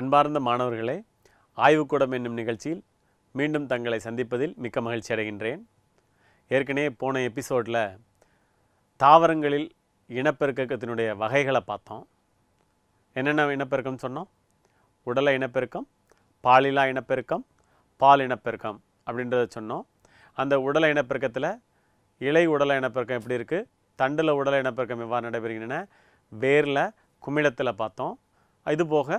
அன்பார்ந்த மாணவர்களே ஆய்வுக்கூடம் என்னும் நிகழ்ச்சியில் மீண்டும் தங்களை சந்திப்பதில் மிக்க மகிழ்ச்சி அடைகின்றேன் ஏற்கனவே போன எபிசோடில் தாவரங்களில் இனப்பெருக்கத்தினுடைய வகைகளை பார்த்தோம் என்னென்ன இனப்பெருக்கம் சொன்னோம் உடல இனப்பெருக்கம் பாலிலா இனப்பெருக்கம் பால் இனப்பெருக்கம் அப்படின்றத சொன்னோம் அந்த உடல இனப்பெருக்கத்தில் இலை உடல இனப்பெருக்கம் எப்படி இருக்குது தண்டில் உடல இனப்பெருக்கம் எவ்வாறு நடைபெறுகின்றன வேரில் குமிழத்தில் பார்த்தோம் இதுபோக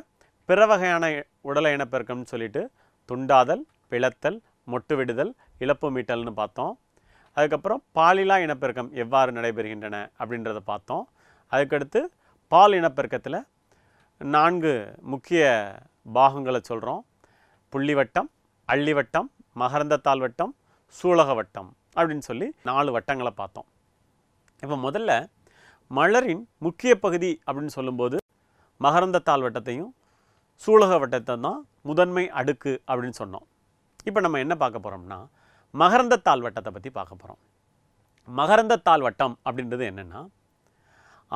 பிற வகையான உடலை இனப்பெருக்கம்னு சொல்லிட்டு துண்டாதல் பிளத்தல் மொட்டு விடுதல் இழப்பு மீட்டல்னு பார்த்தோம் அதுக்கப்புறம் பாலிலா இனப்பெருக்கம் எவ்வாறு நடைபெறுகின்றன அப்படின்றத பார்த்தோம் அதுக்கடுத்து பால் இனப்பெருக்கத்தில் நான்கு முக்கிய பாகங்களை சொல்கிறோம் புள்ளிவட்டம் அள்ளிவட்டம் அள்ளி வட்டம் சூலக வட்டம் அப்படின்னு சொல்லி நாலு வட்டங்களை பார்த்தோம் இப்போ முதல்ல மலரின் முக்கிய பகுதி அப்படின்னு சொல்லும்போது மகரந்தத்தால் வட்டத்தையும் சூலக வட்டத்தை தான் முதன்மை அடுக்கு அப்படின்னு சொன்னோம் இப்போ நம்ம என்ன பார்க்க போகிறோம்னா மகரந்தத்தாள் வட்டத்தை பற்றி பார்க்க போகிறோம் மகரந்தத்தாள் வட்டம் அப்படின்றது என்னென்னா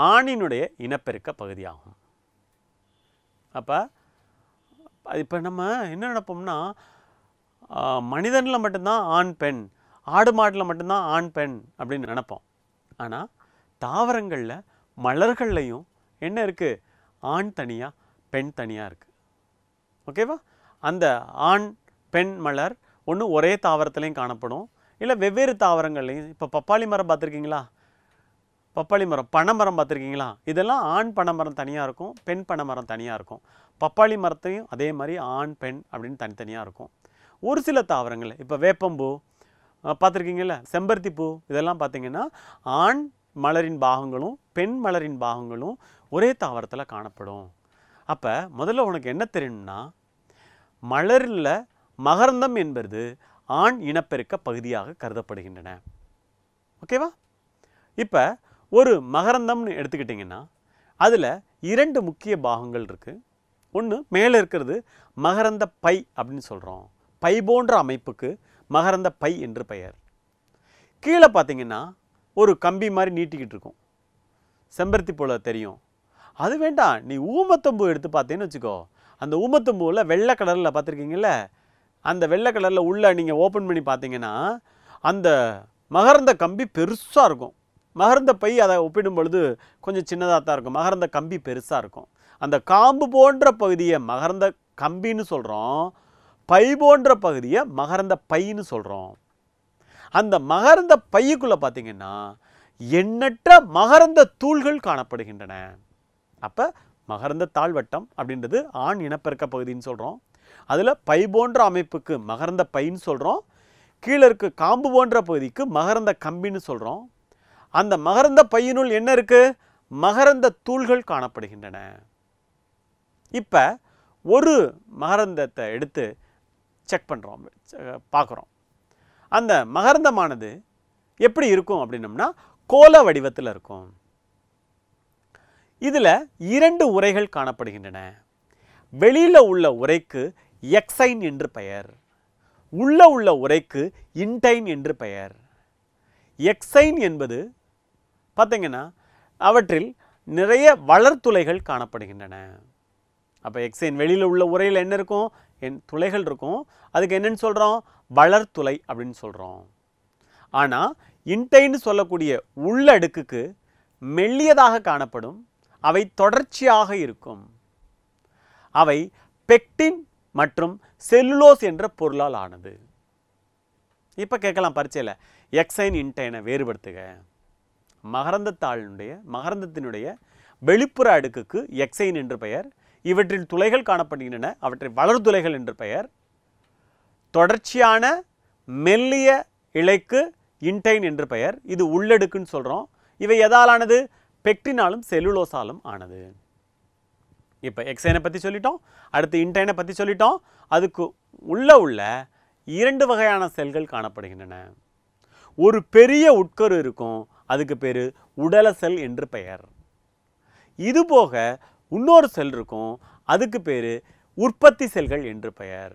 ஆணினுடைய இனப்பெருக்க பகுதியாகும் அப்போ இப்போ நம்ம என்ன நினைப்போம்னா மனிதனில் மட்டும்தான் ஆண் பெண் ஆடு மாட்டில் மட்டும்தான் ஆண் பெண் அப்படின்னு நினப்போம் ஆனால் தாவரங்களில் மலர்கள்லையும் என்ன இருக்குது ஆண் தனியாக பெண் தனியாக இருக்குது ஓகேவா அந்த ஆண் பெண் மலர் ஒன்று ஒரே தாவரத்துலேயும் காணப்படும் இல்லை வெவ்வேறு தாவரங்கள்லையும் இப்போ பப்பாளி மரம் பார்த்துருக்கீங்களா பப்பாளி மரம் பனைமரம் பார்த்துருக்கீங்களா இதெல்லாம் ஆண் பனைமரம் தனியாக இருக்கும் பெண் பனைமரம் தனியாக இருக்கும் பப்பாளி மரத்தையும் அதே மாதிரி ஆண் பெண் அப்படின்னு தனித்தனியாக இருக்கும் ஒரு சில தாவரங்கள் இப்போ வேப்பம்பூ பார்த்துருக்கீங்கள செம்பருத்தி பூ இதெல்லாம் பார்த்திங்கன்னா ஆண் மலரின் பாகங்களும் பெண் மலரின் பாகங்களும் ஒரே தாவரத்தில் காணப்படும் அப்போ முதல்ல உனக்கு என்ன தெரியணும்னா மலரில் மகரந்தம் என்பது ஆண் இனப்பெருக்க பகுதியாக கருதப்படுகின்றன ஓகேவா இப்போ ஒரு மகரந்தம்னு எடுத்துக்கிட்டிங்கன்னா அதில் இரண்டு முக்கிய பாகங்கள் இருக்குது ஒன்று மேலே இருக்கிறது மகரந்த பை அப்படின்னு சொல்கிறோம் பை போன்ற அமைப்புக்கு மகரந்த பை என்று பெயர் கீழே பார்த்தீங்கன்னா ஒரு கம்பி மாதிரி நீட்டிக்கிட்டு இருக்கும் செம்பருத்தி போல தெரியும் அது வேண்டாம் நீ ஊமத்தொம்பு எடுத்து பார்த்தேன்னு வச்சுக்கோ அந்த ஊமத்தும்பூவில் வெள்ளை கலரில் பார்த்துருக்கீங்கள அந்த வெள்ளை கலரில் உள்ளே நீங்கள் ஓப்பன் பண்ணி பார்த்தீங்கன்னா அந்த மகரந்த கம்பி பெருசாக இருக்கும் மகர்ந்த பை அதை ஒப்பிடும் பொழுது கொஞ்சம் சின்னதாக தான் இருக்கும் மகரந்த கம்பி பெருசாக இருக்கும் அந்த காம்பு போன்ற பகுதியை மகரந்த கம்பின்னு சொல்கிறோம் பை போன்ற பகுதியை மகரந்த பைன்னு சொல்கிறோம் அந்த மகர்ந்த பைக்குள்ளே பார்த்திங்கன்னா எண்ணற்ற மகரந்த தூள்கள் காணப்படுகின்றன அப்போ மகரந்த தாழ்வட்டம் அப்படின்றது ஆண் இனப்பெருக்க பகுதின்னு சொல்கிறோம் அதில் பை போன்ற அமைப்புக்கு மகரந்த பைன்னு சொல்கிறோம் கீழே இருக்க காம்பு போன்ற பகுதிக்கு மகரந்த கம்பின்னு சொல்கிறோம் அந்த மகரந்த பையினுள் என்ன இருக்குது மகரந்த தூள்கள் காணப்படுகின்றன இப்போ ஒரு மகரந்தத்தை எடுத்து செக் பண்ணுறோம் பார்க்குறோம் அந்த மகரந்தமானது எப்படி இருக்கும் அப்படின்னம்னா கோல வடிவத்தில் இருக்கும் இதில் இரண்டு உரைகள் காணப்படுகின்றன வெளியில் உள்ள உரைக்கு எக்ஸைன் என்று பெயர் உள்ள உள்ள உரைக்கு இன்டைன் என்று பெயர் எக்ஸைன் என்பது பார்த்திங்கன்னா அவற்றில் நிறைய வளர்த்துளைகள் காணப்படுகின்றன அப்போ எக்ஸைன் வெளியில் உள்ள உரையில் என்ன இருக்கும் என் துளைகள் இருக்கும் அதுக்கு என்னென்னு சொல்கிறோம் வளர்த்துளை அப்படின்னு சொல்கிறோம் ஆனால் இன்டைன்னு சொல்லக்கூடிய உள்ளடுக்குக்கு மெல்லியதாக காணப்படும் அவை தொடர்ச்சியாக இருக்கும் அவை பெக்டின் மற்றும் செல்லுலோஸ் என்ற பொருளால் ஆனது இப்போ கேட்கலாம் பரிச்சையில் எக்ஸைன் இன்டைனை வேறுபடுத்துக மகரந்தத்தாளினுடைய மகரந்தத்தினுடைய வெளிப்புற அடுக்குக்கு எக்ஸைன் என்று பெயர் இவற்றில் துளைகள் காணப்படுகின்றன அவற்றை வளர் துளைகள் என்று பெயர் தொடர்ச்சியான மெல்லிய இலைக்கு இன்டைன் என்று பெயர் இது உள்ளடுக்குன்னு சொல்கிறோம் இவை எதாலானது பெக்டினாலும் செல்லுலோசாலும் ஆனது இப்போ எக்ஸைனை பற்றி சொல்லிட்டோம் அடுத்து இன்டைனை பற்றி சொல்லிட்டோம் அதுக்கு உள்ள உள்ள இரண்டு வகையான செல்கள் காணப்படுகின்றன ஒரு பெரிய உட்கரு இருக்கும் அதுக்கு பேர் உடல செல் என்று பெயர் இது போக இன்னொரு செல் இருக்கும் அதுக்கு பேர் உற்பத்தி செல்கள் என்று பெயர்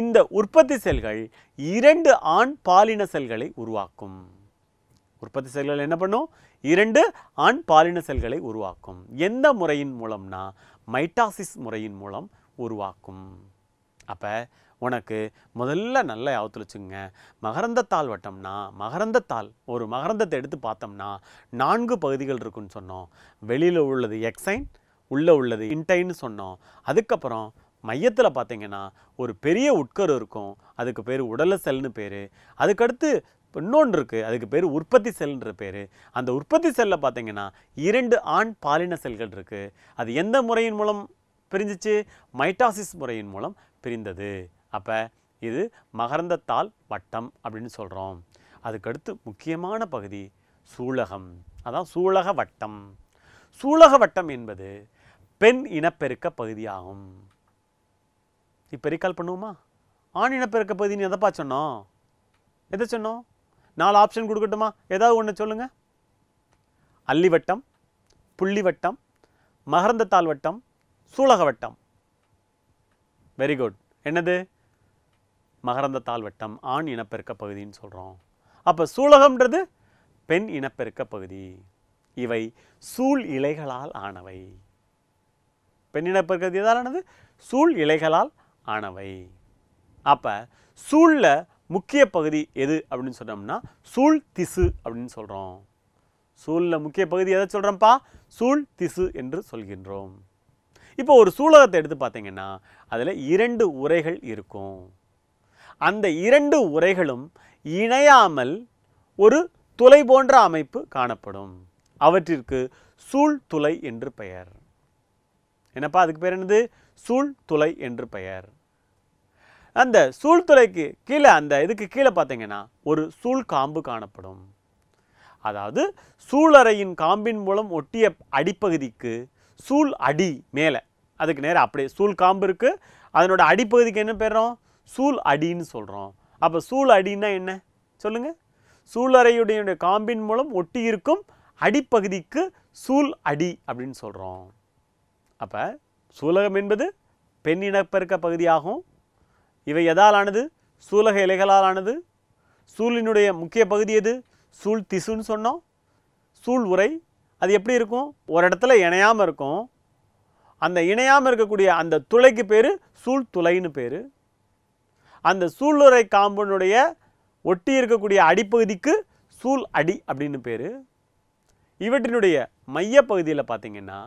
இந்த உற்பத்தி செல்கள் இரண்டு ஆண் பாலின செல்களை உருவாக்கும் உற்பத்தி செல்கள் என்ன பண்ணும் இரண்டு ஆண் பாலின செல்களை உருவாக்கும் எந்த முறையின் மூலம்னா மைட்டாசிஸ் முறையின் மூலம் உருவாக்கும் அப்போ உனக்கு முதல்ல நல்லா யாபத்தில் வச்சுங்க மகரந்தத்தால் வட்டம்னா மகரந்தத்தாள் ஒரு மகரந்தத்தை எடுத்து பார்த்தோம்னா நான்கு பகுதிகள் இருக்குன்னு சொன்னோம் வெளியில் உள்ளது எக்ஸைன் உள்ளே உள்ளது இன்டைன்னு சொன்னோம் அதுக்கப்புறம் மையத்தில் பார்த்தீங்கன்னா ஒரு பெரிய உட்கரு இருக்கும் அதுக்கு பேர் உடல செல்னு பேர் அதுக்கடுத்து இப்போ இன்னொன்று இருக்குது அதுக்கு பேர் உற்பத்தி செல்ன்ற பேர் அந்த உற்பத்தி செல்லில் பார்த்தீங்கன்னா இரண்டு ஆண் பாலின செல்கள் இருக்குது அது எந்த முறையின் மூலம் பிரிஞ்சிச்சு மைட்டாசிஸ் முறையின் மூலம் பிரிந்தது அப்போ இது மகரந்தத்தால் வட்டம் அப்படின்னு சொல்கிறோம் அதுக்கடுத்து முக்கியமான பகுதி சூலகம் அதான் சூலக வட்டம் சூலக வட்டம் என்பது பெண் இனப்பெருக்க பகுதியாகும் இப்போ ரீகால் பண்ணுவோமா ஆண் இனப்பெருக்க பகுதின்னு எதைப்பா சொன்னோம் எதை சொன்னோம் நாலு ஆப்ஷன் கொடுக்கட்டுமா ஏதாவது ஒன்று சொல்லுங்கள் அல்லி வட்டம் புள்ளி வட்டம் மகரந்தத்தால் வட்டம் சூலக வட்டம் வெரி குட் என்னது மகரந்தத்தால் வட்டம் ஆண் இனப்பெருக்க பகுதின்னு சொல்கிறோம் அப்போ சூலகம்ன்றது பெண் இனப்பெருக்க பகுதி இவை சூழ் இலைகளால் ஆனவை பெண் இனப்பெருக்கிறது எதாலானது சூழ் இலைகளால் ஆனவை அப்போ சூழில் முக்கிய பகுதி எது அப்படின்னு சொன்னோம்னா சூழ் திசு அப்படின்னு சொல்கிறோம் சூழில் முக்கிய பகுதி எதை சொல்கிறோம்ப்பா சூழ் திசு என்று சொல்கின்றோம் இப்போ ஒரு சூலகத்தை எடுத்து பார்த்தீங்கன்னா அதில் இரண்டு உரைகள் இருக்கும் அந்த இரண்டு உரைகளும் இணையாமல் ஒரு துளை போன்ற அமைப்பு காணப்படும் அவற்றிற்கு சூழ் துளை என்று பெயர் என்னப்பா அதுக்கு பேர் என்னது சூழ் துளை என்று பெயர் அந்த சூழ்துறைக்கு கீழே அந்த இதுக்கு கீழே பார்த்தீங்கன்னா ஒரு சூழ் காம்பு காணப்படும் அதாவது சூழறையின் காம்பின் மூலம் ஒட்டிய அடிப்பகுதிக்கு சூழ் அடி மேலே அதுக்கு நேரம் அப்படியே சூழ் காம்பு இருக்குது அதனோட அடிப்பகுதிக்கு என்ன பெறோம் சூழ் அடின்னு சொல்கிறோம் அப்போ சூழ் அடின்னா என்ன சொல்லுங்கள் சூழறையுடைய காம்பின் மூலம் ஒட்டி இருக்கும் அடிப்பகுதிக்கு சூழ் அடி அப்படின்னு சொல்கிறோம் அப்போ சூலகம் என்பது பெண் இனப்பெருக்க பகுதியாகும் இவை எதாலானது சூலக இலைகளாலானது சூலினுடைய முக்கிய பகுதி எது சூழ் திசுன்னு சொன்னோம் சூழ் உரை அது எப்படி இருக்கும் ஒரு இடத்துல இணையாமல் இருக்கும் அந்த இணையாமல் இருக்கக்கூடிய அந்த துளைக்கு பேர் சூழ் துளைன்னு பேர் அந்த சூளுரை காம்பனுடைய ஒட்டி இருக்கக்கூடிய அடிப்பகுதிக்கு சூழ் அடி அப்படின்னு பேர் இவற்றினுடைய மையப்பகுதியில் பார்த்திங்கன்னா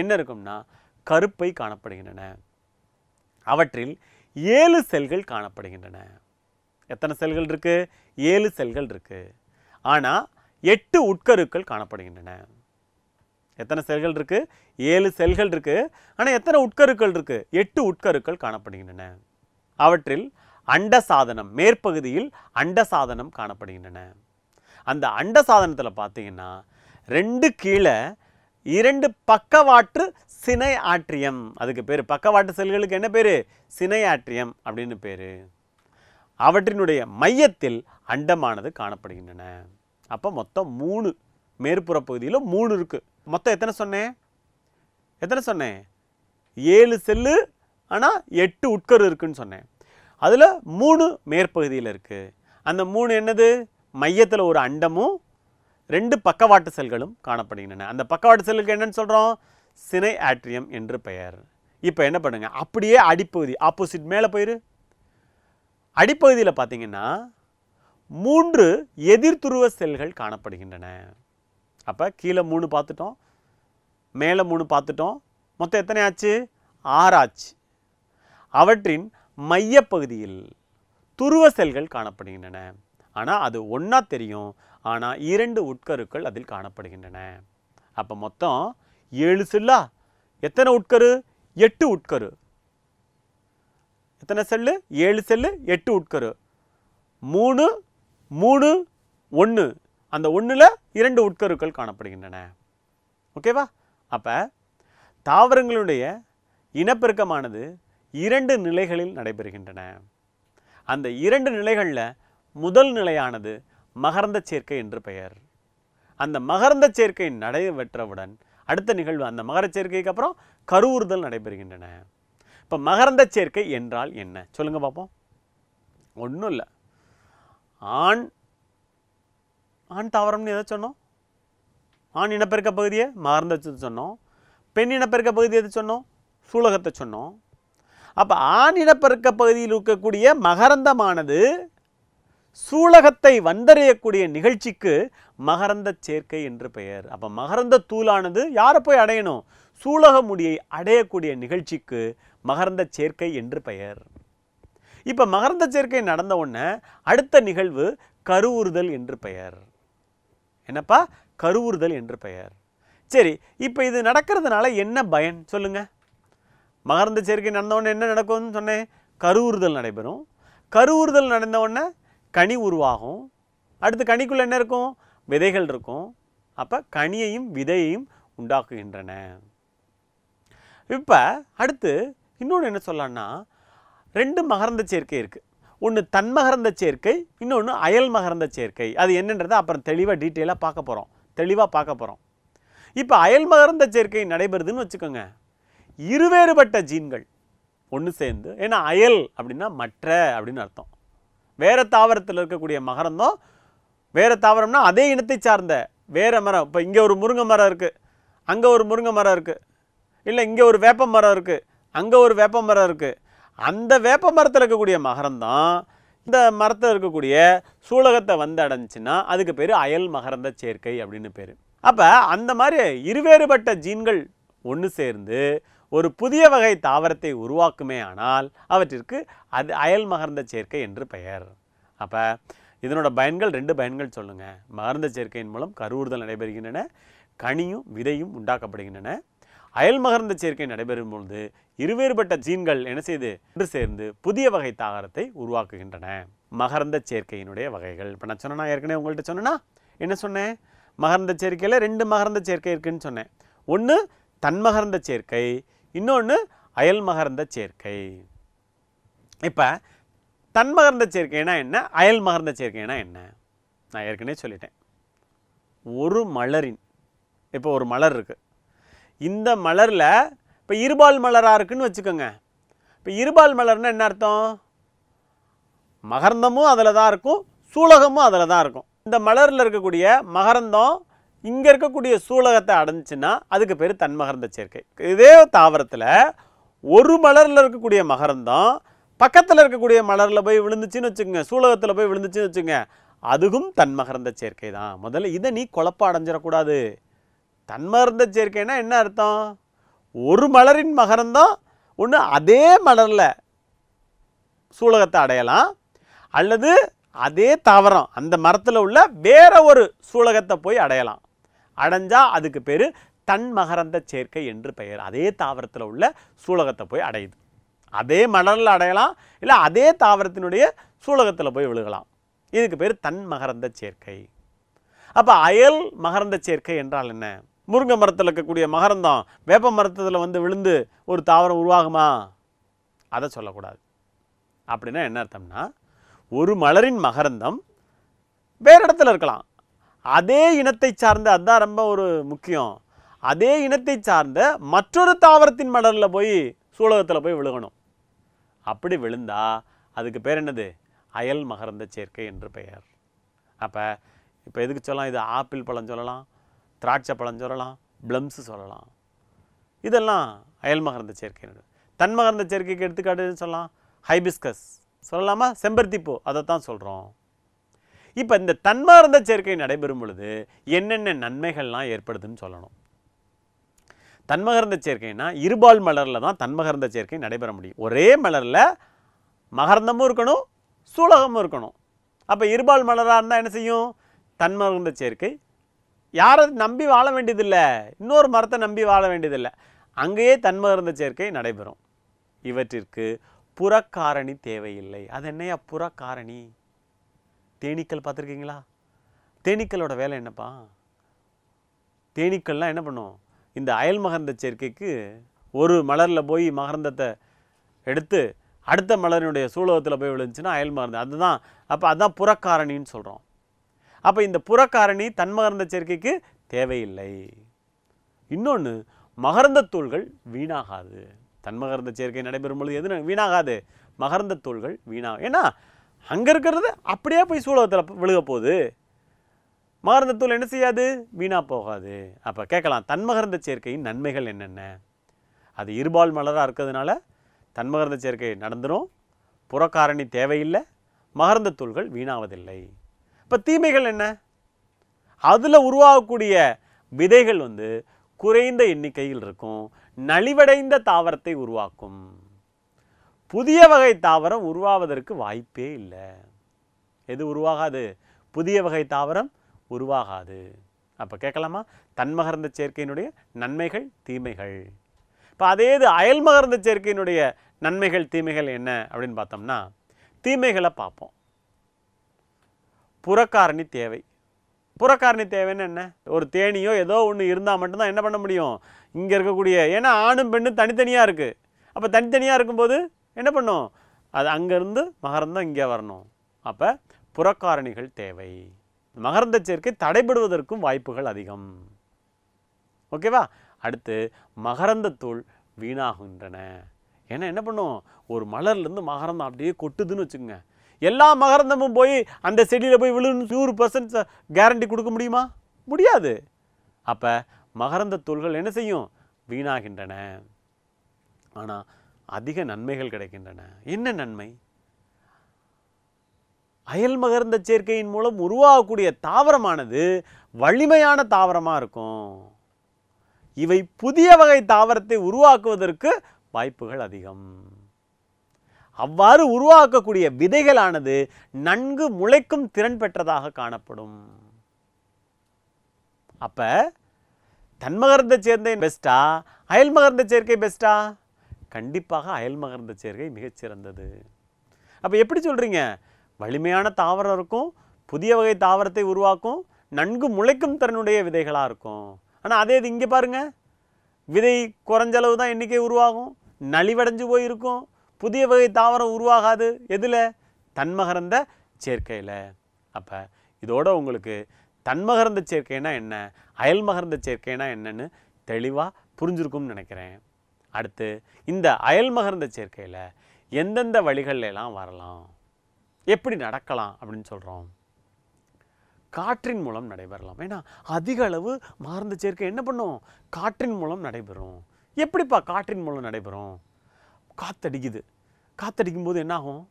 என்ன இருக்கும்னா கருப்பை காணப்படுகின்றன அவற்றில் ஏழு செல்கள் காணப்படுகின்றன எத்தனை செல்கள் இருக்குது ஏழு செல்கள் இருக்குது ஆனால் எட்டு உட்கருக்கள் காணப்படுகின்றன எத்தனை செல்கள் இருக்குது ஏழு செல்கள் இருக்குது ஆனால் எத்தனை உட்கருக்கள் இருக்குது எட்டு உட்கருக்கள் காணப்படுகின்றன அவற்றில் அண்ட சாதனம் மேற்பகுதியில் அண்ட சாதனம் காணப்படுகின்றன அந்த அண்ட சாதனத்தில் பார்த்தீங்கன்னா ரெண்டு கீழே இரண்டு பக்கவாற்று சினை ஆற்றியம் அதுக்கு பேர் பக்கவாட்டு செல்களுக்கு என்ன பேர் சினை ஆற்றியம் அப்படின்னு பேர் அவற்றினுடைய மையத்தில் அண்டமானது காணப்படுகின்றன அப்போ மொத்தம் மூணு மேற்புற பகுதியில் மூணு இருக்குது மொத்தம் எத்தனை சொன்னேன் எத்தனை சொன்னேன் ஏழு செல்லு ஆனால் எட்டு உட்கரு இருக்குன்னு சொன்னேன் அதில் மூணு மேற்பகுதியில் இருக்குது அந்த மூணு என்னது மையத்தில் ஒரு அண்டமும் ரெண்டு பக்கவாட்டு செல்களும் காணப்படுகின்றன அந்த பக்கவாட்டு செல்லுக்கு என்னென்னு சொல்கிறோம் சினை ஆட்ரியம் என்று பெயர் இப்போ என்ன பண்ணுங்க அப்படியே அடிப்பகுதி ஆப்போசிட் மேலே போயிரு அடிப்பகுதியில் பார்த்தீங்கன்னா மூன்று எதிர்துருவ செல்கள் காணப்படுகின்றன அப்போ கீழே மூணு பார்த்துட்டோம் மேலே மூணு பார்த்துட்டோம் மொத்தம் எத்தனை ஆச்சு ஆறாச்சு அவற்றின் மையப்பகுதியில் துருவ செல்கள் காணப்படுகின்றன ஆனால் அது ஒன்றா தெரியும் ஆனால் இரண்டு உட்கருக்கள் அதில் காணப்படுகின்றன அப்போ மொத்தம் ஏழு செல்லா எத்தனை உட்கரு எட்டு உட்கரு எத்தனை செல்லு ஏழு செல்லு எட்டு உட்கரு மூணு மூணு ஒன்று அந்த ஒன்றில் இரண்டு உட்கருக்கள் காணப்படுகின்றன ஓகேவா அப்போ தாவரங்களுடைய இனப்பெருக்கமானது இரண்டு நிலைகளில் நடைபெறுகின்றன அந்த இரண்டு நிலைகளில் முதல் நிலையானது மகரந்த சேர்க்கை என்று பெயர் அந்த மகரந்த சேர்க்கை நடைபெற்றவுடன் அடுத்த நிகழ்வு அந்த மகர சேர்க்கைக்கு அப்புறம் கருவுறுதல் நடைபெறுகின்றன இப்போ மகரந்த சேர்க்கை என்றால் என்ன சொல்லுங்கள் பார்ப்போம் ஒன்றும் இல்லை ஆண் ஆண் தாவரம்னு எதை சொன்னோம் ஆண் இனப்பெருக்க பகுதியை மகர்ந்த சொன்னோம் பெண் இனப்பெருக்க பகுதி எது சொன்னோம் சூலகத்தை சொன்னோம் அப்போ ஆண் இனப்பெருக்க பகுதியில் இருக்கக்கூடிய மகரந்தமானது சூலகத்தை வந்தடையக்கூடிய நிகழ்ச்சிக்கு மகரந்த சேர்க்கை என்று பெயர் அப்போ மகரந்த தூளானது யாரை போய் அடையணும் சூலக முடியை அடையக்கூடிய நிகழ்ச்சிக்கு மகரந்த சேர்க்கை என்று பெயர் இப்போ மகரந்த சேர்க்கை நடந்த உடனே அடுத்த நிகழ்வு கருவுறுதல் என்று பெயர் என்னப்பா கருவுறுதல் என்று பெயர் சரி இப்போ இது நடக்கிறதுனால என்ன பயன் சொல்லுங்கள் மகரந்த சேர்க்கை நடந்தவுடனே என்ன நடக்கும்னு சொன்னேன் கருவுறுதல் நடைபெறும் கருவுறுதல் நடந்தவுடனே கனி உருவாகும் அடுத்து கனிக்குள்ளே என்ன இருக்கும் விதைகள் இருக்கும் அப்போ கனியையும் விதையையும் உண்டாக்குகின்றன இப்போ அடுத்து இன்னொன்று என்ன சொல்லலான்னா ரெண்டு மகரந்த சேர்க்கை இருக்குது ஒன்று தன்மகரந்த சேர்க்கை இன்னொன்று அயல் மகரந்த சேர்க்கை அது என்னன்றதை அப்புறம் தெளிவாக டீட்டெயிலாக பார்க்க போகிறோம் தெளிவாக பார்க்க போகிறோம் இப்போ அயல் மகரந்த சேர்க்கை நடைபெறுதுன்னு வச்சுக்கோங்க இருவேறுபட்ட ஜீன்கள் ஒன்று சேர்ந்து ஏன்னா அயல் அப்படின்னா மற்ற அப்படின்னு அர்த்தம் வேறு தாவரத்தில் இருக்கக்கூடிய மகரம் வேறு தாவரம்னா அதே இனத்தை சார்ந்த வேறு மரம் இப்போ இங்கே ஒரு முருங்கை மரம் இருக்குது அங்கே ஒரு முருங்கை மரம் இருக்குது இல்லை இங்கே ஒரு வேப்ப மரம் இருக்குது அங்கே ஒரு வேப்ப மரம் இருக்குது அந்த வேப்ப மரத்தில் இருக்கக்கூடிய மகரம் இந்த மரத்தில் இருக்கக்கூடிய சூலகத்தை வந்து அடைஞ்சின்னா அதுக்கு பேர் அயல் மகரந்த சேர்க்கை அப்படின்னு பேர் அப்போ அந்த மாதிரி இருவேறுபட்ட ஜீன்கள் ஒன்று சேர்ந்து ஒரு புதிய வகை தாவரத்தை உருவாக்குமே ஆனால் அவற்றிற்கு அது அயல் மகர்ந்த சேர்க்கை என்று பெயர் அப்போ இதனோட பயன்கள் ரெண்டு பயன்கள் சொல்லுங்கள் மகர்ந்த சேர்க்கையின் மூலம் கருவுறுதல் நடைபெறுகின்றன கனியும் விதையும் உண்டாக்கப்படுகின்றன அயல் மகர்ந்த சேர்க்கை நடைபெறும் பொழுது இருவேறுபட்ட ஜீன்கள் என்ன செய்து ஒன்று சேர்ந்து புதிய வகை தாவரத்தை உருவாக்குகின்றன மகர்ந்த சேர்க்கையினுடைய வகைகள் இப்போ நான் சொன்னேன்னா ஏற்கனவே உங்கள்கிட்ட சொன்னேன்னா என்ன சொன்னேன் மகர்ந்த சேர்க்கையில் ரெண்டு மகர்ந்த சேர்க்கை இருக்குதுன்னு சொன்னேன் ஒன்று தன்மகர்ந்த சேர்க்கை இன்னொன்று அயல் மகர்ந்த சேர்க்கை இப்போ தன்மகர்ந்த சேர்க்கைனா என்ன அயல் மகர்ந்த சேர்க்கைனா என்ன நான் ஏற்கனவே சொல்லிட்டேன் ஒரு மலரின் இப்போ ஒரு மலர் இருக்குது இந்த மலரில் இப்போ இருபால் மலராக இருக்குன்னு வச்சுக்கோங்க இப்போ இருபால் மலர்னால் என்ன அர்த்தம் மகரந்தமும் அதில் தான் இருக்கும் சூலகமும் அதில் தான் இருக்கும் இந்த மலரில் இருக்கக்கூடிய மகரந்தம் இங்கே இருக்கக்கூடிய சூலகத்தை அடைஞ்சுன்னா அதுக்கு பேர் தன்மகரந்த சேர்க்கை இதே தாவரத்தில் ஒரு மலரில் இருக்கக்கூடிய மகரந்தம் பக்கத்தில் இருக்கக்கூடிய மலரில் போய் விழுந்துச்சுன்னு வச்சுக்கோங்க சூலகத்தில் போய் விழுந்துச்சுன்னு வச்சுக்கோங்க அதுவும் தன்மகரந்த சேர்க்கை தான் முதல்ல இதை நீ குழப்பம் அடைஞ்சிடக்கூடாது தன்மகரந்த சேர்க்கைனா என்ன அர்த்தம் ஒரு மலரின் மகரந்தம் ஒன்று அதே மலரில் சூலகத்தை அடையலாம் அல்லது அதே தாவரம் அந்த மரத்தில் உள்ள வேற ஒரு சூலகத்தை போய் அடையலாம் அடைஞ்சால் அதுக்கு பேர் தன் மகரந்த சேர்க்கை என்று பெயர் அதே தாவரத்தில் உள்ள சூலகத்தை போய் அடையுது அதே மலரில் அடையலாம் இல்லை அதே தாவரத்தினுடைய சூலகத்தில் போய் விழுகலாம் இதுக்கு பேர் தன் மகரந்த சேர்க்கை அப்போ அயல் மகரந்த சேர்க்கை என்றால் என்ன முருங்கை மரத்தில் இருக்கக்கூடிய மகரந்தம் வேப்ப மரத்தில் வந்து விழுந்து ஒரு தாவரம் உருவாகுமா அதை சொல்லக்கூடாது அப்படின்னா என்ன அர்த்தம்னா ஒரு மலரின் மகரந்தம் வேறு இடத்துல இருக்கலாம் அதே இனத்தை சார்ந்த அதுதான் ரொம்ப ஒரு முக்கியம் அதே இனத்தை சார்ந்த மற்றொரு தாவரத்தின் மடலில் போய் சூலகத்தில் போய் விழுகணும் அப்படி விழுந்தா அதுக்கு பேர் என்னது அயல் மகர்ந்த சேர்க்கை என்று பெயர் அப்போ இப்போ எதுக்கு சொல்லலாம் இது ஆப்பிள் பழம் சொல்லலாம் திராட்சை பழம் சொல்லலாம் பிளம்ஸு சொல்லலாம் இதெல்லாம் அயல் மகரந்த சேர்க்கை தன் மகரந்த சேர்க்கைக்கு எடுத்துக்காட்டுன்னு சொல்லலாம் ஹைபிஸ்கஸ் சொல்லலாமா செம்பருத்தி பூ அதை தான் சொல்கிறோம் இப்போ இந்த தன்மார்ந்த சேர்க்கை நடைபெறும் பொழுது என்னென்ன நன்மைகள்லாம் ஏற்படுதுன்னு சொல்லணும் தன்மகர்ந்த சேர்க்கைனா இருபால் மலரில் தான் தன்மகர்ந்த சேர்க்கை நடைபெற முடியும் ஒரே மலரில் மகர்ந்தமும் இருக்கணும் சூலகமும் இருக்கணும் அப்போ இருபால் மலராக இருந்தால் என்ன செய்யும் தன்மகர்ந்த சேர்க்கை யாரை நம்பி வாழ வேண்டியதில்லை இன்னொரு மரத்தை நம்பி வாழ வேண்டியதில்லை அங்கேயே தன்மகர்ந்த சேர்க்கை நடைபெறும் இவற்றிற்கு புறக்காரணி தேவையில்லை அது என்னையா புறக்காரணி தேனீக்கள் பார்த்துருக்கீங்களா தேனீக்களோட வேலை என்னப்பா தேனீக்கள்லாம் என்ன பண்ணும் இந்த அயல் மகர்ந்த சேர்க்கைக்கு ஒரு மலரில் போய் மகர்ந்தத்தை எடுத்து அடுத்த மலரினுடைய சூலகத்தில் போய் விழுந்துச்சுன்னா அயல் மகர்ந்த அதுதான் அப்போ அதுதான் புறக்காரணின்னு சொல்கிறோம் அப்போ இந்த புறக்காரணி தன் மகர்ந்த சேர்க்கைக்கு தேவையில்லை இன்னொன்று மகர்ந்த தூள்கள் வீணாகாது தன்மகர்ந்த சேர்க்கை நடைபெறும் பொழுது எது வீணாகாது மகர்ந்த தூள்கள் வீணாகும் ஏன்னா அங்கே இருக்கிறது அப்படியே போய் சூலகத்தில் விழுக போகுது மகர்ந்த தூள் என்ன செய்யாது வீணாக போகாது அப்போ கேட்கலாம் தன்மகர்ந்த சேர்க்கையின் நன்மைகள் என்னென்ன அது இருபால் மலராக இருக்கிறதுனால தன்மகர்ந்த சேர்க்கை நடந்துடும் புறக்காரணி தேவையில்லை மகர்ந்த தூள்கள் வீணாவதில்லை இப்போ தீமைகள் என்ன அதில் உருவாகக்கூடிய விதைகள் வந்து குறைந்த எண்ணிக்கையில் இருக்கும் நலிவடைந்த தாவரத்தை உருவாக்கும் புதிய வகை தாவரம் உருவாவதற்கு வாய்ப்பே இல்லை எது உருவாகாது புதிய வகை தாவரம் உருவாகாது அப்போ கேட்கலாமா தன்மகர்ந்த சேர்க்கையினுடைய நன்மைகள் தீமைகள் இப்போ அதே இது அயல்மகர்ந்த சேர்க்கையினுடைய நன்மைகள் தீமைகள் என்ன அப்படின்னு பார்த்தோம்னா தீமைகளை பார்ப்போம் புறக்காரணி தேவை புறக்காரணி தேவைன்னு என்ன ஒரு தேனியோ ஏதோ ஒன்று இருந்தால் மட்டும்தான் என்ன பண்ண முடியும் இங்கே இருக்கக்கூடிய ஏன்னா ஆணும் பெண்ணும் தனித்தனியாக இருக்குது அப்போ தனித்தனியாக இருக்கும்போது என்ன பண்ணும் அது அங்கேருந்து மகரந்தம் இங்கே வரணும் அப்போ புறக்காரணிகள் தேவை மகரந்த சேர்க்கை தடைபடுவதற்கும் வாய்ப்புகள் அதிகம் ஓகேவா அடுத்து மகரந்தத்தூள் வீணாகின்றன ஏன்னா என்ன பண்ணும் ஒரு மலர்லேருந்து மகரந்தம் அப்படியே கொட்டுதுன்னு வச்சுக்கோங்க எல்லா மகரந்தமும் போய் அந்த செடியில் போய் விழுன்னு நூறு பர்சன்ட் கேரண்டி கொடுக்க முடியுமா முடியாது அப்போ மகரந்த தூள்கள் என்ன செய்யும் வீணாகின்றன ஆனால் அதிக நன்மைகள் கிடைக்கின்றன என்ன நன்மை அயல் மகர்ந்த சேர்க்கையின் மூலம் உருவாகக்கூடிய தாவரமானது வலிமையான தாவரமாக இருக்கும் இவை புதிய வகை தாவரத்தை உருவாக்குவதற்கு வாய்ப்புகள் அதிகம் அவ்வாறு உருவாக்கக்கூடிய விதைகளானது நன்கு முளைக்கும் திறன் பெற்றதாக காணப்படும் அப்ப தன்மகர்ந்த சேர்ந்த பெஸ்ட்டா அயல் மகர்ந்த சேர்க்கை பெஸ்ட்டா கண்டிப்பாக அயல் மகர்ந்த சேர்க்கை மிகச்சிறந்தது அப்போ எப்படி சொல்கிறீங்க வலிமையான தாவரம் இருக்கும் புதிய வகை தாவரத்தை உருவாக்கும் நன்கு முளைக்கும் திறனுடைய விதைகளாக இருக்கும் ஆனால் அதே இது இங்கே பாருங்கள் விதை குறைஞ்சளவு தான் எண்ணிக்கை உருவாகும் நலிவடைஞ்சு போயிருக்கும் புதிய வகை தாவரம் உருவாகாது எதில் தன்மகரந்த சேர்க்கையில் அப்போ இதோட உங்களுக்கு தன்மகரந்த சேர்க்கைனா என்ன அயல் மகர்ந்த சேர்க்கைனா என்னன்னு தெளிவாக புரிஞ்சிருக்கும்னு நினைக்கிறேன் அடுத்து இந்த அயல் மகர்ந்த சேர்க்கையில் எந்தெந்த வழிகள்லாம் வரலாம் எப்படி நடக்கலாம் அப்படின்னு சொல்கிறோம் காற்றின் மூலம் நடைபெறலாம் ஏன்னா அதிக அளவு மகர்ந்த சேர்க்கை என்ன பண்ணும் காற்றின் மூலம் நடைபெறும் எப்படிப்பா காற்றின் மூலம் நடைபெறும் காத்தடிக்குது காத்தடிக்கும் போது என்னாகும்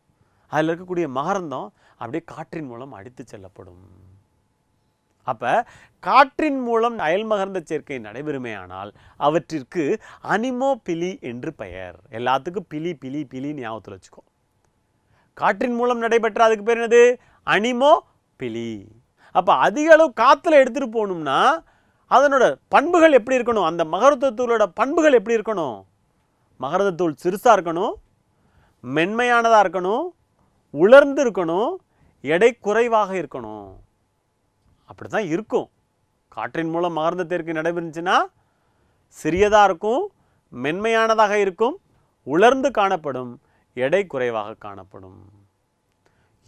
அதில் இருக்கக்கூடிய மகரந்தம் அப்படியே காற்றின் மூலம் அடித்து செல்லப்படும் அப்போ காற்றின் மூலம் அயல் மகர்ந்த சேர்க்கை நடைபெறுமேயானால் அவற்றிற்கு அனிமோ பிலி என்று பெயர் எல்லாத்துக்கும் பிலி பிலி பிலி ஞாபகத்தில் வச்சுக்கோ காற்றின் மூலம் நடைபெற்ற அதுக்கு பேர் என்னது அனிமோ பிலி அப்போ அதிக அளவு காற்றுல எடுத்துகிட்டு போகணும்னா அதனோட பண்புகள் எப்படி இருக்கணும் அந்த மகரத்தூளோட பண்புகள் எப்படி இருக்கணும் மகரதத்தூள் சிறுசாக இருக்கணும் மென்மையானதாக இருக்கணும் உலர்ந்து இருக்கணும் எடை குறைவாக இருக்கணும் அப்படி தான் இருக்கும் காற்றின் மூலம் மகர்ந்த தேர்க்கு நடைபெறுச்சுன்னா சிறியதாக இருக்கும் மென்மையானதாக இருக்கும் உலர்ந்து காணப்படும் எடை குறைவாக காணப்படும்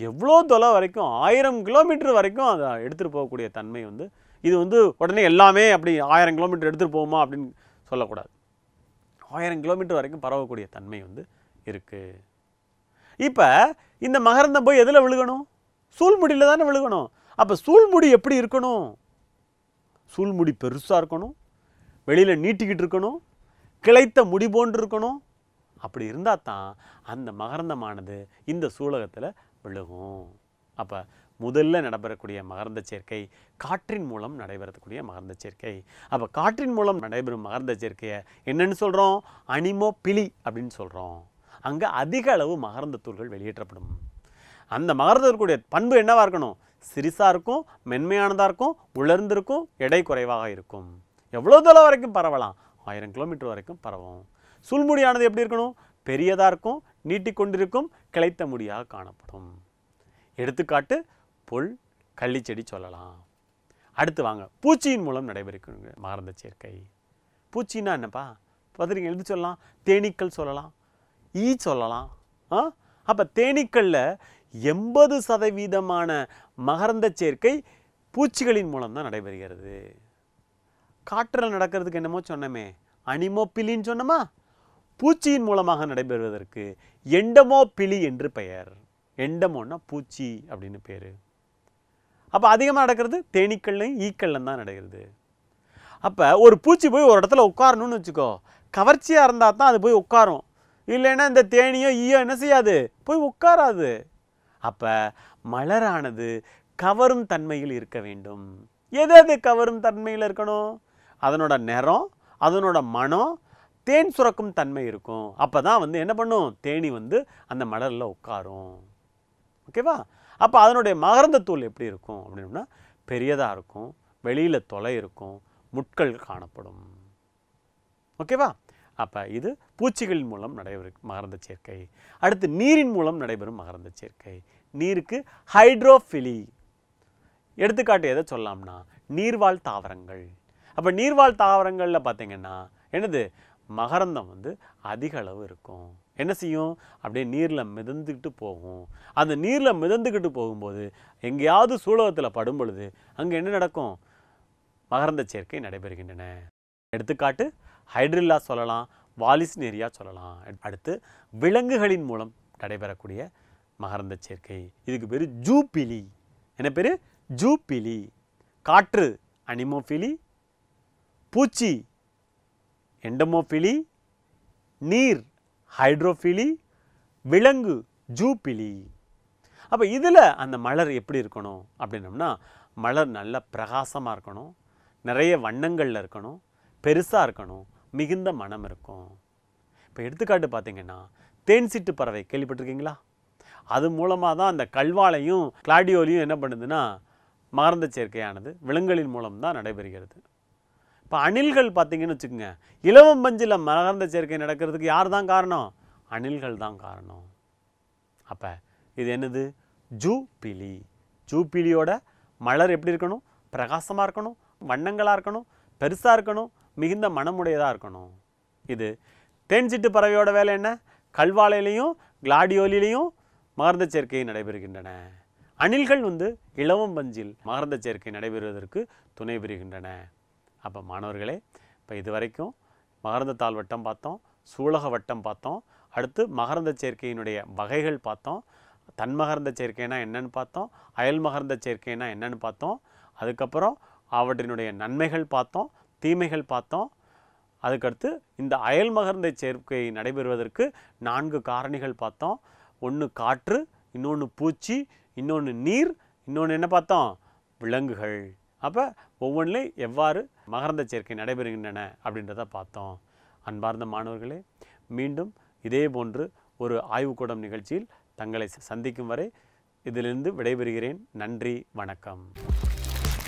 எவ்வளோ தொலை வரைக்கும் ஆயிரம் கிலோமீட்டர் வரைக்கும் அதை எடுத்துகிட்டு போகக்கூடிய தன்மை வந்து இது வந்து உடனே எல்லாமே அப்படி ஆயிரம் கிலோமீட்டர் எடுத்துகிட்டு போகுமா அப்படின்னு சொல்லக்கூடாது ஆயிரம் கிலோமீட்டர் வரைக்கும் பரவக்கூடிய தன்மை வந்து இருக்குது இப்போ இந்த மகரந்தம் போய் எதில் விழுகணும் சூழ்முடியில் தானே விழுகணும் அப்போ சூழ்முடி எப்படி இருக்கணும் சூழ்முடி பெருசாக இருக்கணும் வெளியில் நீட்டிக்கிட்டு இருக்கணும் கிளைத்த முடி போன்று இருக்கணும் அப்படி இருந்தால் தான் அந்த மகரந்தமானது இந்த சூலகத்தில் விழுகும் அப்போ முதல்ல நடைபெறக்கூடிய மகர்ந்த சேர்க்கை காற்றின் மூலம் நடைபெறக்கூடிய மகர்ந்த சேர்க்கை அப்போ காற்றின் மூலம் நடைபெறும் மகர்ந்த சேர்க்கையை என்னென்னு சொல்கிறோம் அனிமோ பிலி அப்படின்னு சொல்கிறோம் அங்கே அதிக அளவு மகரந்த தூள்கள் வெளியேற்றப்படும் அந்த மகரந்தத்திற்குடைய பண்பு என்னவாக இருக்கணும் சிரிசாக இருக்கும் மென்மையானதாக இருக்கும் உலர்ந்திருக்கும் எடை குறைவாக இருக்கும் எவ்வளோ தூரம் வரைக்கும் பரவலாம் ஆயிரம் கிலோமீட்டர் வரைக்கும் பரவும் சூழ்முடியானது எப்படி இருக்கணும் பெரியதாக இருக்கும் நீட்டிக்கொண்டிருக்கும் கிளைத்த முடியாக காணப்படும் எடுத்துக்காட்டு புல் கள்ளிச்செடி சொல்லலாம் அடுத்து வாங்க பூச்சியின் மூலம் நடைபெறுக்கணுங்க மறந்த சேர்க்கை பூச்சின்னா என்னப்பா பார்த்துருங்க எழுதி சொல்லலாம் தேனீக்கள் சொல்லலாம் ஈ சொல்லலாம் ஆ அப்போ தேனீக்களில் எண்பது சதவீதமான மகரந்த சேர்க்கை பூச்சிகளின் மூலம்தான் நடைபெறுகிறது காற்றில் நடக்கிறதுக்கு என்னமோ சொன்னமே அனிமோப்பிலின்னு சொன்னோமா பூச்சியின் மூலமாக நடைபெறுவதற்கு எண்டமோ பிலி என்று பெயர் எண்டமோன்னா பூச்சி அப்படின்னு பேர் அப்போ அதிகமாக நடக்கிறது தேனீக்கள்லையும் ஈக்கள்லையும் தான் நடக்கிறது அப்போ ஒரு பூச்சி போய் ஒரு இடத்துல உட்காரணும்னு வச்சுக்கோ கவர்ச்சியாக இருந்தால் தான் அது போய் உட்காரும் இல்லைன்னா இந்த தேனியோ ஈயோ என்ன செய்யாது போய் உட்காராது அப்போ மலரானது கவரும் தன்மையில் இருக்க வேண்டும் எது எது கவரும் தன்மையில் இருக்கணும் அதனோட நிறம் அதனோட மனம் தேன் சுரக்கும் தன்மை இருக்கும் அப்போ தான் வந்து என்ன பண்ணும் தேனி வந்து அந்த மலரில் உட்காரும் ஓகேவா அப்போ அதனுடைய மகரந்த தூள் எப்படி இருக்கும் அப்படின்னா பெரியதாக இருக்கும் வெளியில் தொலை இருக்கும் முட்கள் காணப்படும் ஓகேவா அப்போ இது பூச்சிகளின் மூலம் நடைபெறும் மகரந்த சேர்க்கை அடுத்து நீரின் மூலம் நடைபெறும் மகரந்த சேர்க்கை நீருக்கு ஹைட்ரோஃபிலி எடுத்துக்காட்டு எதை சொல்லலாம்னா நீர்வாழ் தாவரங்கள் அப்போ நீர்வாழ் தாவரங்களில் பார்த்திங்கன்னா என்னது மகரந்தம் வந்து அதிக அளவு இருக்கும் என்ன செய்யும் அப்படியே நீரில் மிதந்துக்கிட்டு போகும் அந்த நீரில் மிதந்துக்கிட்டு போகும்போது எங்கேயாவது சூலகத்தில் படும் பொழுது அங்கே என்ன நடக்கும் மகரந்த சேர்க்கை நடைபெறுகின்றன எடுத்துக்காட்டு ஹைட்ரில்லா சொல்லலாம் வாலிஸ்னேரியா சொல்லலாம் அடுத்து விலங்குகளின் மூலம் நடைபெறக்கூடிய மகரந்த சேர்க்கை இதுக்கு பேர் ஜூபிலி என்ன பேர் ஜூபிலி காற்று அனிமோஃபிலி பூச்சி எண்டமோஃபிலி நீர் ஹைட்ரோஃபிலி விலங்கு ஜூபிலி அப்போ இதில் அந்த மலர் எப்படி இருக்கணும் அப்படின்னோம்னா மலர் நல்ல பிரகாசமாக இருக்கணும் நிறைய வண்ணங்களில் இருக்கணும் பெருசாக இருக்கணும் மிகுந்த மனம் இருக்கும் இப்போ எடுத்துக்காட்டு பார்த்தீங்கன்னா தேன் சிட்டு பறவை கேள்விப்பட்டிருக்கீங்களா அது மூலமாக தான் அந்த கல்வாலையும் கிளாடியோலையும் என்ன பண்ணுதுன்னா மகரந்த சேர்க்கையானது விலங்குகளின் மூலம் தான் நடைபெறுகிறது இப்போ அணில்கள் பார்த்தீங்கன்னு வச்சுக்கோங்க இளவம் பஞ்சில் மகரந்த சேர்க்கை நடக்கிறதுக்கு யார் தான் காரணம் அணில்கள் தான் காரணம் அப்போ இது என்னது ஜூபிலி ஜூபிலியோட மலர் எப்படி இருக்கணும் பிரகாசமாக இருக்கணும் வண்ணங்களாக இருக்கணும் பெருசாக இருக்கணும் மிகுந்த மனமுடையதாக இருக்கணும் இது தேன்சிட்டு பறவையோட வேலை என்ன கல்வாழையிலையும் கிளாடியோலிலையும் மகர்ந்த சேர்க்கை நடைபெறுகின்றன அணில்கள் வந்து இளவம் பஞ்சில் மகர்ந்த சேர்க்கை நடைபெறுவதற்கு துணை புரிகின்றன அப்போ மாணவர்களே இப்போ இது வரைக்கும் மகர்ந்த தாள் வட்டம் பார்த்தோம் சூலக வட்டம் பார்த்தோம் அடுத்து மகர்ந்த சேர்க்கையினுடைய வகைகள் பார்த்தோம் தன்மகர்ந்த சேர்க்கைனா என்னென்னு பார்த்தோம் அயல் மகர்ந்த சேர்க்கைனா என்னென்னு பார்த்தோம் அதுக்கப்புறம் அவற்றினுடைய நன்மைகள் பார்த்தோம் தீமைகள் பார்த்தோம் அதுக்கடுத்து இந்த அயல் மகர்ந்த சேர்க்கை நடைபெறுவதற்கு நான்கு காரணிகள் பார்த்தோம் ஒன்று காற்று இன்னொன்று பூச்சி இன்னொன்று நீர் இன்னொன்று என்ன பார்த்தோம் விலங்குகள் அப்போ ஒவ்வொன்றிலையும் எவ்வாறு மகரந்த சேர்க்கை நடைபெறுகின்றன அப்படின்றத பார்த்தோம் அன்பார்ந்த மாணவர்களே மீண்டும் இதே போன்று ஒரு ஆய்வுக்கூடம் நிகழ்ச்சியில் தங்களை சந்திக்கும் வரை இதிலிருந்து விடைபெறுகிறேன் நன்றி வணக்கம்